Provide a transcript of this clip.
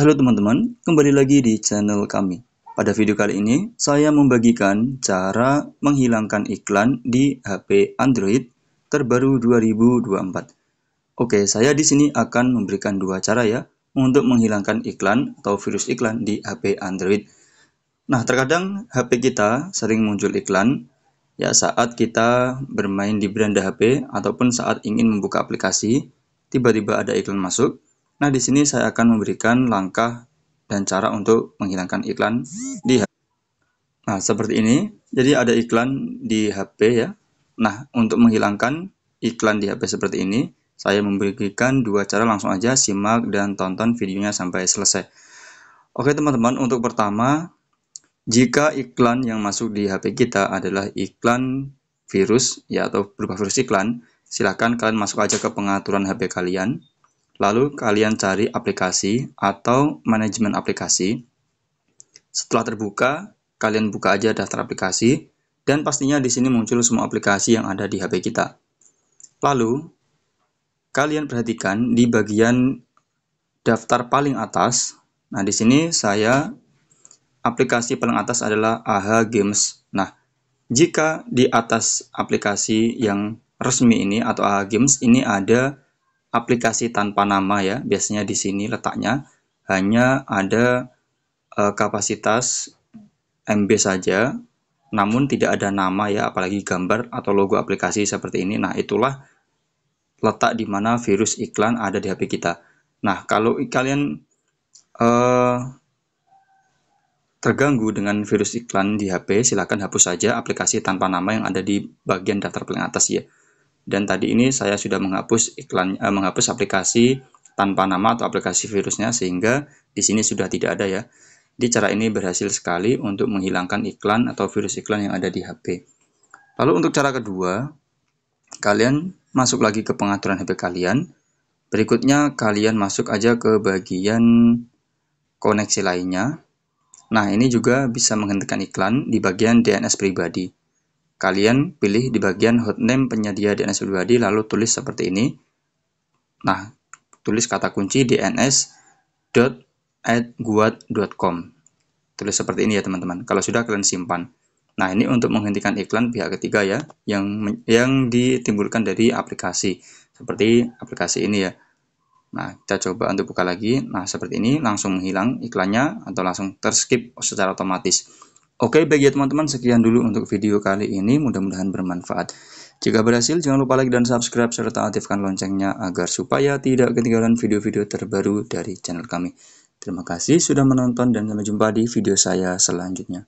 Halo teman-teman, kembali lagi di channel kami. Pada video kali ini, saya membagikan cara menghilangkan iklan di HP Android terbaru 2024. Oke, saya di sini akan memberikan dua cara ya untuk menghilangkan iklan atau virus iklan di HP Android. Nah, terkadang HP kita sering muncul iklan ya saat kita bermain di beranda HP ataupun saat ingin membuka aplikasi, tiba-tiba ada iklan masuk Nah, di sini saya akan memberikan langkah dan cara untuk menghilangkan iklan di HP. Nah, seperti ini. Jadi ada iklan di HP ya. Nah, untuk menghilangkan iklan di HP seperti ini, saya memberikan dua cara langsung aja simak dan tonton videonya sampai selesai. Oke teman-teman, untuk pertama, jika iklan yang masuk di HP kita adalah iklan virus ya atau berupa virus iklan, silahkan kalian masuk aja ke pengaturan HP kalian. Lalu kalian cari aplikasi atau manajemen aplikasi. Setelah terbuka, kalian buka aja daftar aplikasi dan pastinya di sini muncul semua aplikasi yang ada di HP kita. Lalu, kalian perhatikan di bagian daftar paling atas. Nah, di sini saya aplikasi paling atas adalah ah Games. Nah, jika di atas aplikasi yang resmi ini atau ah Games ini ada aplikasi tanpa nama ya, biasanya di sini letaknya hanya ada uh, kapasitas MB saja, namun tidak ada nama ya, apalagi gambar atau logo aplikasi seperti ini. Nah, itulah letak di mana virus iklan ada di HP kita. Nah, kalau kalian uh, terganggu dengan virus iklan di HP, silahkan hapus saja aplikasi tanpa nama yang ada di bagian daftar paling atas ya. Dan tadi ini saya sudah menghapus iklan eh, menghapus aplikasi tanpa nama atau aplikasi virusnya sehingga di sini sudah tidak ada ya. Di cara ini berhasil sekali untuk menghilangkan iklan atau virus iklan yang ada di HP. Lalu untuk cara kedua, kalian masuk lagi ke pengaturan HP kalian. Berikutnya kalian masuk aja ke bagian koneksi lainnya. Nah, ini juga bisa menghentikan iklan di bagian DNS pribadi. Kalian pilih di bagian hotname penyedia DNS pribadi lalu tulis seperti ini. Nah, tulis kata kunci dns.adguard.com. Tulis seperti ini ya teman-teman. Kalau sudah kalian simpan. Nah, ini untuk menghentikan iklan pihak ketiga ya yang yang ditimbulkan dari aplikasi seperti aplikasi ini ya. Nah, kita coba untuk buka lagi. Nah, seperti ini langsung menghilang iklannya atau langsung terskip secara otomatis. Oke, bagi teman-teman, sekian dulu untuk video kali ini. Mudah-mudahan bermanfaat. Jika berhasil, jangan lupa like dan subscribe, serta aktifkan loncengnya agar supaya tidak ketinggalan video-video terbaru dari channel kami. Terima kasih sudah menonton dan sampai jumpa di video saya selanjutnya.